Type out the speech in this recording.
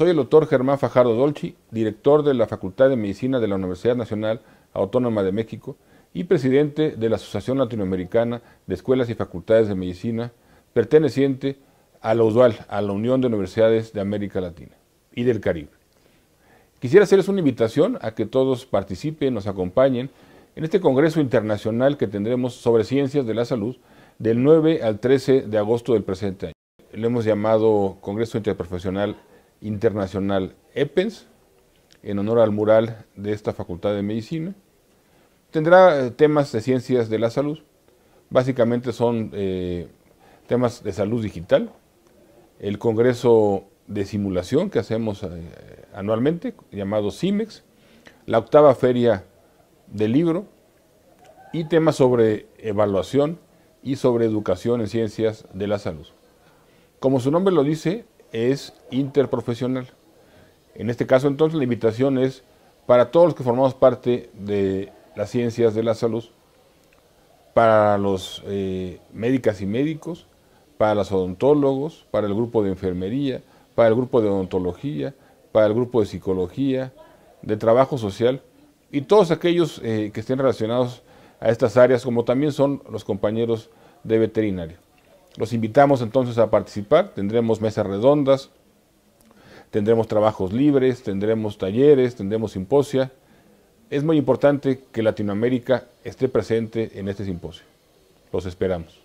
Soy el doctor Germán Fajardo Dolci, director de la Facultad de Medicina de la Universidad Nacional Autónoma de México y presidente de la Asociación Latinoamericana de Escuelas y Facultades de Medicina, perteneciente a la UDUAL, a la Unión de Universidades de América Latina y del Caribe. Quisiera hacerles una invitación a que todos participen, nos acompañen en este Congreso Internacional que tendremos sobre ciencias de la salud del 9 al 13 de agosto del presente año. Lo hemos llamado Congreso Interprofesional Internacional EPENS, en honor al mural de esta Facultad de Medicina. Tendrá eh, temas de ciencias de la salud, básicamente son eh, temas de salud digital, el Congreso de Simulación que hacemos eh, anualmente, llamado CIMEX, la octava feria del libro y temas sobre evaluación y sobre educación en ciencias de la salud. Como su nombre lo dice, es interprofesional. En este caso entonces la invitación es para todos los que formamos parte de las ciencias de la salud, para los eh, médicas y médicos, para los odontólogos, para el grupo de enfermería, para el grupo de odontología, para el grupo de psicología, de trabajo social y todos aquellos eh, que estén relacionados a estas áreas, como también son los compañeros de veterinario. Los invitamos entonces a participar, tendremos mesas redondas, tendremos trabajos libres, tendremos talleres, tendremos simposia. Es muy importante que Latinoamérica esté presente en este simposio. Los esperamos.